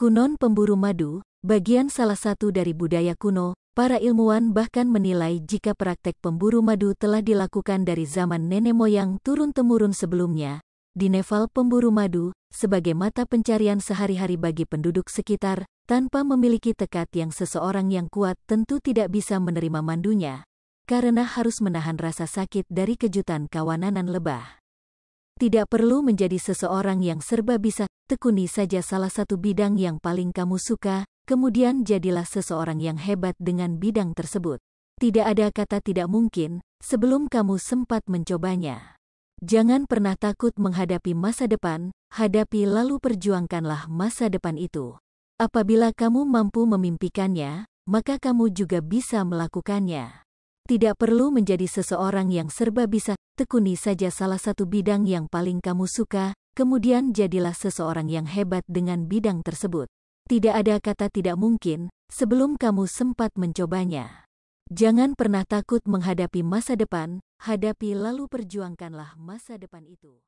Kunon pemburu madu, bagian salah satu dari budaya kuno, para ilmuwan bahkan menilai jika praktek pemburu madu telah dilakukan dari zaman nenek moyang turun-temurun sebelumnya. Di Nepal pemburu madu, sebagai mata pencarian sehari-hari bagi penduduk sekitar, tanpa memiliki tekad yang seseorang yang kuat tentu tidak bisa menerima mandunya, karena harus menahan rasa sakit dari kejutan kawananan lebah. Tidak perlu menjadi seseorang yang serba bisa, tekuni saja salah satu bidang yang paling kamu suka, kemudian jadilah seseorang yang hebat dengan bidang tersebut. Tidak ada kata tidak mungkin sebelum kamu sempat mencobanya. Jangan pernah takut menghadapi masa depan, hadapi lalu perjuangkanlah masa depan itu. Apabila kamu mampu memimpikannya, maka kamu juga bisa melakukannya. Tidak perlu menjadi seseorang yang serba bisa, tekuni saja salah satu bidang yang paling kamu suka, kemudian jadilah seseorang yang hebat dengan bidang tersebut. Tidak ada kata tidak mungkin sebelum kamu sempat mencobanya. Jangan pernah takut menghadapi masa depan, hadapi lalu perjuangkanlah masa depan itu.